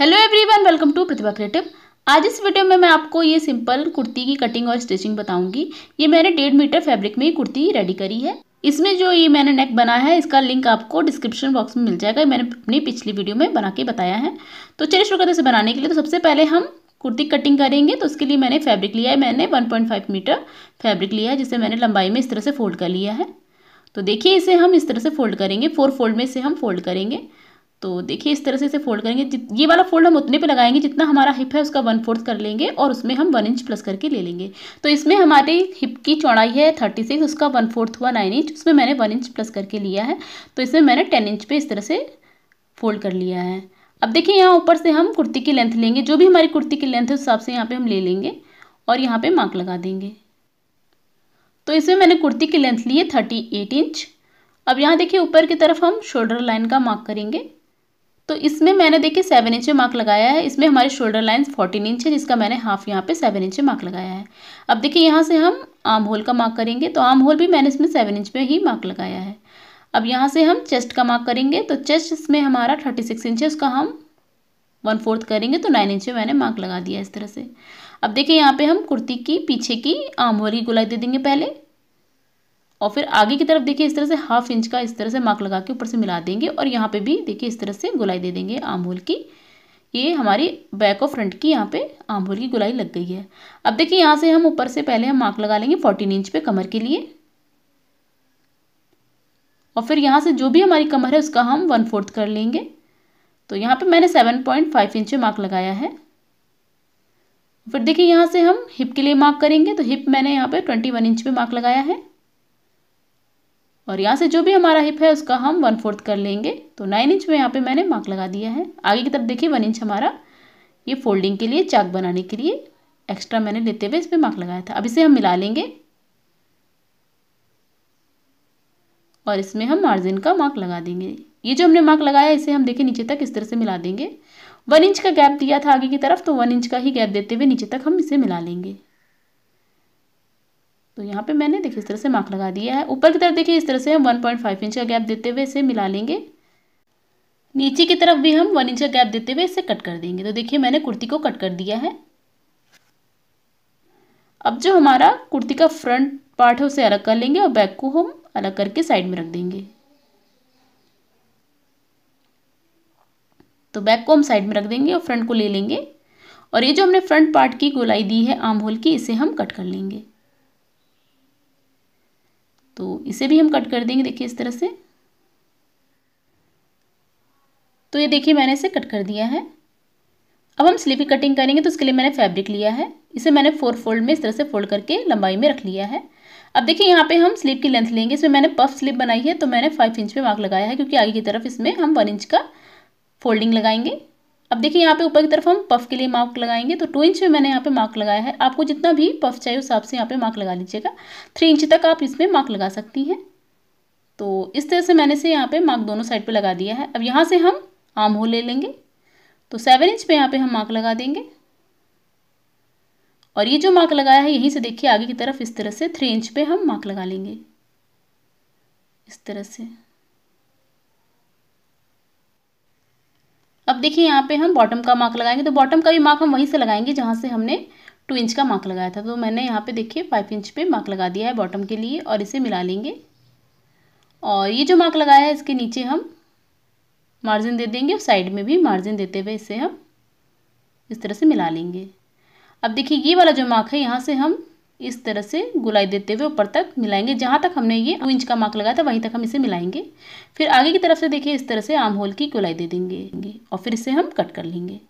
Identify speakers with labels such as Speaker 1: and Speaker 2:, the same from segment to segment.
Speaker 1: hello everyone welcome to Pratibha creative आज इस video में मैं आपको ये सिंपल कुर्ती की कटिंग और स्टिचिंग बताऊंगी ये मैंने डेढ़ मीटर फैब्रिक में ही कुर्ती रेडी करी है इसमें जो ये मैंने नेक बनाया है इसका लिंक आपको डिस्क्रिप्शन बॉक्स में मिल जाएगा मैंने अपनी पिछली वीडियो में बना के बताया है तो चलिए शुरू करते से बनाने के लिए तो सबसे पहले हम कुर्ती कटिंग करेंगे तो उसके लिए मैंने फैब्रिक लिया है मैंने वन मीटर फैब्रिक लिया है जिसे मैंने लंबाई में इस तरह से फोल्ड कर लिया है तो देखिए इसे हम इस तरह से फोल्ड करेंगे फोर फोल्ड में इसे हम फोल्ड करेंगे तो देखिए इस तरह से इसे फोल्ड करेंगे ये वाला फोल्ड हम उतने पे लगाएंगे जितना हमारा हिप है उसका वन फोर्थ कर लेंगे और उसमें हम वन इंच प्लस करके ले लेंगे तो इसमें हमारे हिप की चौड़ाई है थर्टी सिक्स उसका वन फोर्थ हुआ नाइन इंच उसमें मैंने वन इंच प्लस करके लिया है तो इसमें मैंने टेन इंच पर इस तरह से फोल्ड कर लिया है अब देखिए यहाँ ऊपर से हम कुर्ती की लेंथ लेंगे जो भी हमारी कुर्ती की लेंथ है उस हिसाब से यहाँ पर हम ले लेंगे और यहाँ पर मार्क लगा देंगे तो इसमें मैंने कुर्ती की लेंथ ली है थर्टी एट इंच अब यहाँ देखिए ऊपर की तरफ हम शोल्डर लाइन का मार्क करेंगे तो इसमें मैंने देखिए सेवन इंच मार्क लगाया है इसमें हमारी शोल्डर लाइन फोर्टीन इंच है जिसका मैंने हाफ यहाँ पे सेवन इंच मार्क लगाया है अब देखिए यहाँ से हम आम होल का मार्क करेंगे तो आम होल भी मैंने इसमें सेवन इंच में ही मार्क लगाया है अब यहाँ से हम चेस्ट का मार्क करेंगे तो चेस्ट इसमें हमारा थर्टी सिक्स इंच है उसका हम वन फोर्थ करेंगे तो नाइन इंच में मैंने मार्क लगा दिया इस तरह से अब देखिए यहाँ पे हम कुर्ती की पीछे की आम होल की गुलाई दे देंगे पहले और फिर आगे की तरफ देखिए इस तरह से हाफ इंच का इस तरह से मार्क लगा के ऊपर से मिला देंगे और यहाँ पे भी देखिए इस तरह से गुलाई दे देंगे आम होल की ये हमारी बैक और फ्रंट की यहाँ पे आम होल की गुलाई लग गई है अब देखिए यहाँ से हम ऊपर से पहले हम मार्क लगा लेंगे फोर्टीन इंच पे कमर के लिए और फिर यहाँ से जो भी हमारी कमर है उसका हम वन फोर्थ कर लेंगे तो यहाँ पर मैंने seven point five inch mark लगाया है फिर देखिए यहाँ से हम हिप के लिए मार्क करेंगे तो हिप मैंने यहाँ पर ट्वेंटी वन इंच पर मार्क लगाया है और यहाँ से जो भी हमारा हिप है उसका हम वन फोर्थ कर लेंगे तो नाइन इंच में यहाँ पे मैंने मार्क लगा दिया है आगे की तरफ देखिए वन इंच हमारा ये फोल्डिंग के लिए चाक बनाने के लिए एक्स्ट्रा मैंने लेते हुए इस पर मार्क लगाया था अब इसे हम मिला लेंगे और इसमें हम मार्जिन का मार्क लगा देंगे ये जो हमने मार्क लगाया इसे हम देखिए नीचे तक इस तरह से मिला देंगे वन इंच का गैप दिया था आगे की तरफ तो वन इंच का ही गैप देते हुए नीचे तक हम इसे मिला लेंगे तो यहाँ पे मैंने देखिए इस तरह से मार्क लगा दिया है ऊपर की तरफ देखिए इस तरह से हम वन पॉइंट फाइव इंच का गैप देते हुए इसे मिला लेंगे नीचे की तरफ भी हम वन इंच का गैप देते हुए इसे कट कर देंगे तो देखिए मैंने कुर्ती को कट कर दिया है अब जो हमारा कुर्ती का फ्रंट पार्ट है उसे अलग कर लेंगे और बैक को हम अलग करके साइड में रख देंगे तो बैक को हम साइड में रख देंगे और फ्रंट को ले लेंगे और ये जो हमने फ्रंट पार्ट की गोलाई दी है आम होल की इसे हम कट कर लेंगे तो इसे भी हम कट कर देंगे देखिए इस तरह से तो ये देखिए मैंने इसे कट कर दिया है अब हम स्लीपी कटिंग करेंगे तो उसके लिए मैंने फैब्रिक लिया है इसे मैंने फोर फोल्ड में इस तरह से फोल्ड करके लंबाई में रख लिया है अब देखिए यहाँ पे हम स्लीप की लेंथ लेंगे इसमें मैंने पफ स्लीप बनाई है तो मैंने फाइव इंच पे मार्क लगाया है क्योंकि आगे की तरफ इसमें हम वन इंच का फोल्डिंग लगाएंगे अब देखिए यहाँ पे ऊपर की तरफ हम पफ के लिए मार्क लगाएंगे तो टू इंच में मैंने यहाँ पे मार्क लगाया है आपको जितना भी पफ चाहिए उस हिसाब से यहाँ पे मार्क लगा लीजिएगा थ्री इंच तक आप इसमें मार्क लगा सकती हैं तो इस तरह से मैंने इसे यहाँ पे मार्क दोनों साइड पर लगा दिया है अब यहाँ से हम आम होल ले लेंगे तो सेवन इंच पर यहाँ पर हम मार्क लगा देंगे और ये जो मार्क लगाया है यहीं से देखिए आगे की तरफ इस तरह से थ्री इंच पर हम मार्क लगा लेंगे इस तरह से अब देखिए यहाँ पे हम बॉटम का मार्क लगाएंगे तो बॉटम का भी मार्क हम वहीं से लगाएंगे जहाँ से हमने टू इंच का मार्क लगाया था तो मैंने यहाँ पे देखिए फाइव इंच पे मार्क लगा दिया है बॉटम के लिए और इसे मिला लेंगे और ये जो मार्क लगाया है इसके नीचे हम मार्जिन दे देंगे और साइड में भी मार्जिन देते हुए इसे हम इस तरह से मिला लेंगे अब देखिए ये वाला जो मार्क है यहाँ से हम इस तरह से गुलाई देते हुए ऊपर तक मिलाएंगे जहाँ तक हमने ये टू इंच का मार्क लगाया था वहीं तक हम इसे मिलाएंगे फिर आगे की तरफ से देखिए इस तरह से आम होल की गुलाई दे देंगे और फिर इसे हम कट कर लेंगे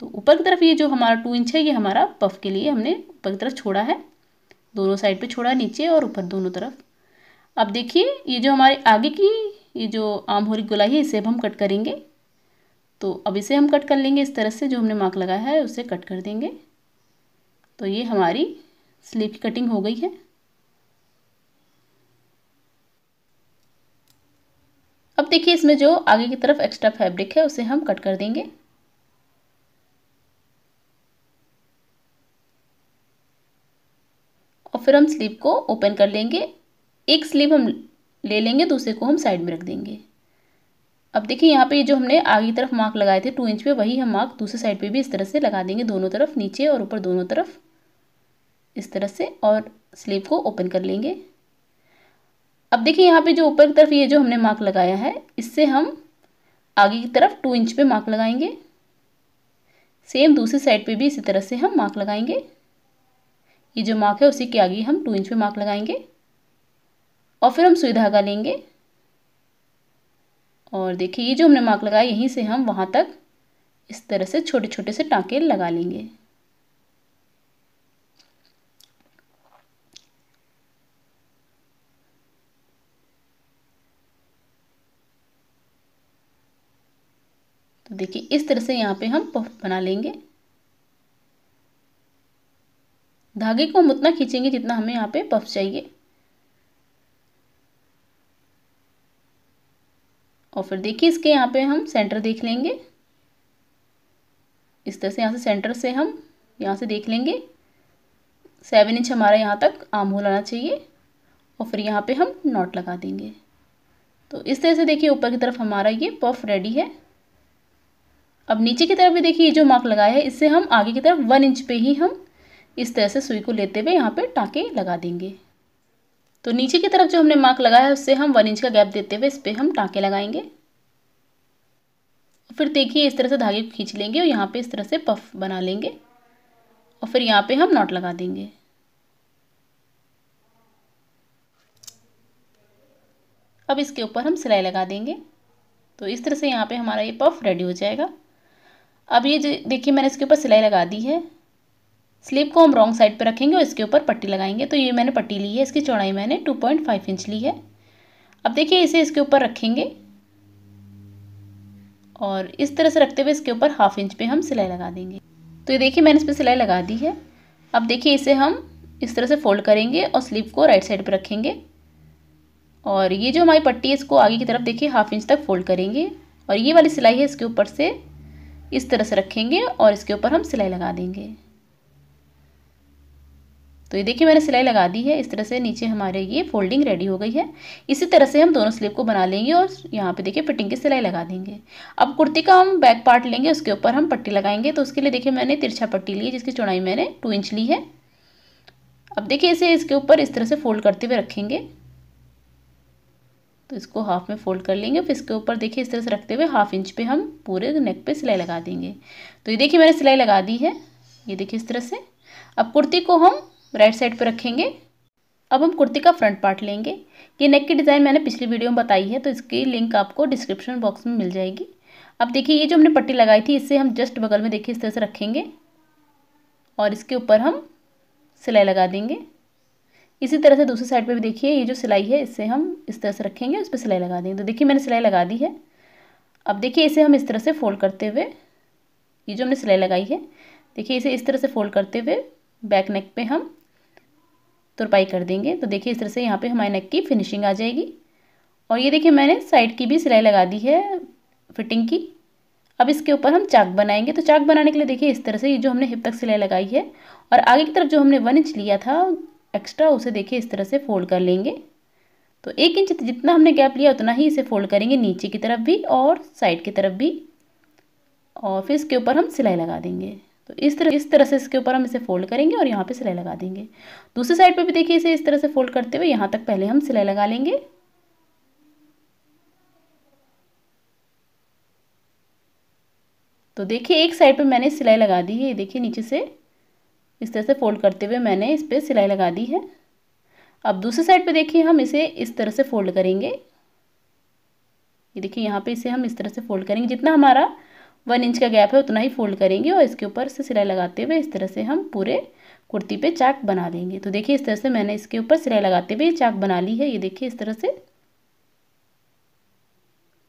Speaker 1: तो ऊपर की तरफ ये जो हमारा टू इंच है ये हमारा पफ के लिए हमने ऊपर की तरफ छोड़ा है दोनों साइड पे छोड़ा नीचे और ऊपर दोनों तरफ अब देखिए ये जो हमारे आगे की ये जो आम होल गुलाई है इसे अब हम कट करेंगे तो अब इसे हम कट कर लेंगे इस तरह से जो हमने मार्क लगाया है उसे कट कर देंगे तो ये हमारी स्लीव की कटिंग हो गई है अब देखिए इसमें जो आगे की तरफ एक्स्ट्रा फैब्रिक है उसे हम कट कर देंगे और फिर हम स्लीव को ओपन कर लेंगे एक स्लीव हम ले लेंगे दूसरे को हम साइड में रख देंगे अब देखिए यहाँ पे जो हमने आगे की तरफ मार्क लगाए थे टू इंच पे वही हम मार्क दूसरे साइड पे भी इस तरह से लगा देंगे दोनों तरफ नीचे और ऊपर दोनों तरफ इस तरह से और स्लीव को ओपन कर लेंगे अब देखिए यहाँ पे जो ऊपर की तरफ ये जो हमने मार्क लगाया है इससे हम आगे की तरफ टू इंच पे मार्क लगाएंगे सेम दूसरी साइड पे भी इसी तरह से हम मार्क लगाएंगे ये जो मार्क है उसी के आगे हम टू इंच पे मार्क लगाएंगे और फिर हम सुई धागा लेंगे और देखिए ये जो हमने मार्क लगाया यहीं से हम वहाँ तक इस तरह से छोटे छोटे से टाँके लगा लेंगे देखिए इस तरह से यहाँ पे हम पफ बना लेंगे धागे को हम उतना खींचेंगे जितना हमें यहाँ पे पफ चाहिए और फिर देखिए इसके यहाँ पे हम सेंटर देख लेंगे इस तरह से यहाँ से सेंटर से हम यहाँ से देख लेंगे सेवन इंच हमारा यहाँ तक आम होल आना चाहिए और फिर यहाँ पे हम नॉट लगा देंगे तो इस तरह से देखिए ऊपर की तरफ हमारा ये पफ रेडी है अब नीचे की तरफ भी देखिए ये जो मार्क लगाया है इससे हम आगे की तरफ वन इंच पे ही हम इस तरह से सुई को लेते हुए यहाँ पे टाँके लगा देंगे तो नीचे की तरफ जो हमने मार्क लगाया है उससे हम वन इंच का गैप देते हुए इस पर हम टाँके लगाएंगे फिर देखिए इस तरह से धागे को खींच लेंगे और यहाँ पर इस तरह से पफ बना लेंगे और फिर यहाँ पर हम नॉट लगा देंगे अब इसके ऊपर हम सिलाई लगा देंगे तो इस तरह से यहाँ पे हमारा ये पफ रेडी हो जाएगा अब ये देखिए मैंने इसके ऊपर सिलाई लगा दी है स्लीप को हम रॉन्ग साइड पर रखेंगे और इसके ऊपर पट्टी लगाएंगे तो ये मैंने पट्टी ली है इसकी चौड़ाई मैंने टू पॉइंट फाइव इंच ली है अब देखिए इसे इसके ऊपर रखेंगे और इस तरह से रखते हुए इसके ऊपर हाफ इंच पे हम सिलाई लगा देंगे तो ये देखिए मैंने इस पर सिलाई लगा दी है अब देखिए इसे हम इस तरह से फोल्ड करेंगे और स्लीप को राइट साइड पर रखेंगे और ये जो हमारी पट्टी है इसको आगे की तरफ देखिए हाफ इंच तक फोल्ड करेंगे और ये वाली सिलाई है इसके ऊपर से इस तरह से रखेंगे और इसके ऊपर हम सिलाई लगा देंगे तो ये देखिए मैंने सिलाई लगा दी है इस तरह से नीचे हमारे ये फोल्डिंग रेडी हो गई है इसी तरह से हम दोनों स्लीव को बना लेंगे और यहाँ पे देखिए फिटिंग की सिलाई लगा देंगे अब कुर्ती का हम बैक पार्ट लेंगे उसके ऊपर हम पट्टी लगाएंगे तो उसके लिए देखिए मैंने तिरछा पट्टी ली है जिसकी चौड़ाई मैंने टू इंच ली है अब देखिए इसे इसके ऊपर इस तरह से फोल्ड करते हुए रखेंगे तो इसको हाफ में फोल्ड कर लेंगे फिर इसके ऊपर देखिए इस तरह से रखते हुए हाफ इंच पे हम पूरे नेक पे सिलाई लगा देंगे तो ये देखिए मैंने सिलाई लगा दी है ये देखिए इस तरह से अब कुर्ती को हम राइट साइड पर रखेंगे अब हम कुर्ती का फ्रंट पार्ट लेंगे ये नेक की डिज़ाइन मैंने पिछली वीडियो में बताई है तो इसकी लिंक आपको डिस्क्रिप्शन बॉक्स में मिल जाएगी अब देखिए ये जो हमने पट्टी लगाई थी इससे हम जस्ट बगल में देखिए इस तरह से रखेंगे और इसके ऊपर हम सिलाई लगा देंगे इसी तरह से दूसरी साइड पे भी देखिए ये जो सिलाई है इससे हम इस तरह से रखेंगे उस पर सिलाई लगा देंगे तो देखिए मैंने सिलाई लगा दी है अब देखिए इसे हम इस तरह से फोल्ड करते हुए ये जो हमने सिलाई लगाई है देखिए इसे इस तरह से फोल्ड करते हुए बैक नेक पे हम तुरपाई कर देंगे तो देखिए इस तरह से यहाँ पर हमारे नेक की फिनिशिंग आ जाएगी और ये देखिए मैंने साइड की भी सिलाई लगा दी है फिटिंग की अब इसके ऊपर हम चाक बनाएंगे तो चाक बनाने के लिए देखिए इस तरह से ये जो हमने हिप तक सिलाई लगाई है और आगे की तरफ जो हमने वन इंच लिया था एक्स्ट्रा उसे देखिए इस तरह से फोल्ड कर लेंगे तो एक इंच जितना हमने गैप लिया उतना ही इसे फोल्ड करेंगे नीचे की तरफ भी और साइड की तरफ भी और फिर इसके ऊपर हम सिलाई लगा देंगे तो इस तरह इस तरह से इसके ऊपर हम इसे फोल्ड करेंगे और यहाँ पे सिलाई लगा देंगे दूसरी साइड पे भी देखिए इसे इस तरह से फोल्ड करते हुए यहाँ तक पहले हम सिलाई लगा लेंगे तो देखिए एक साइड पे मैंने सिलाई लगा दी है ये देखिए नीचे से इस तरह से फोल्ड करते हुए मैंने इस पर सिलाई लगा दी है अब दूसरी साइड पे देखिए हम इसे इस तरह से फोल्ड करेंगे ये देखिए यहाँ पे इसे हम इस तरह से फोल्ड करेंगे जितना हमारा वन इंच का गैप है उतना ही फोल्ड करेंगे और इसके ऊपर से सिलाई लगाते हुए इस तरह से हम पूरे कुर्ती पे चाक बना देंगे तो देखिए इस तरह से मैंने इसके ऊपर सिलाई लगाते हुए चाक बना ली है ये देखिए इस तरह से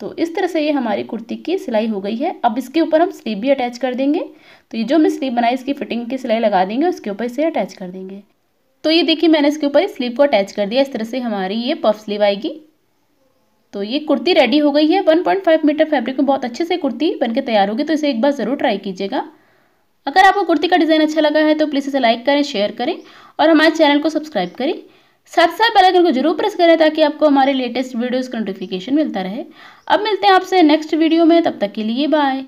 Speaker 1: तो इस तरह से ये हमारी कुर्ती की सिलाई हो गई है अब इसके ऊपर हम स्लीव भी अटैच कर देंगे तो ये जो हमने स्लीव बनाई इसकी फिटिंग की सिलाई लगा देंगे उसके ऊपर इसे अटैच कर देंगे तो ये देखिए मैंने इसके ऊपर स्लीव को अटैच कर दिया इस तरह से हमारी ये पफ स्लीव आएगी तो ये कुर्ती रेडी हो गई है 1.5 मीटर फैब्रिक में बहुत अच्छे से कुर्ती बनके तैयार होगी तो इसे एक बार ज़रूर ट्राई कीजिएगा अगर आपको कुर्ती का डिज़ाइन अच्छा लगा है तो प्लीज़ इसे लाइक करें शेयर करें और हमारे चैनल को सब्सक्राइब करें साथ साथ बेल आइकन को जरूर प्रेस करें ताकि आपको हमारे लेटेस्ट वीडियोस का नोटिफिकेशन मिलता रहे अब मिलते हैं आपसे नेक्स्ट वीडियो में तब तक के लिए बाय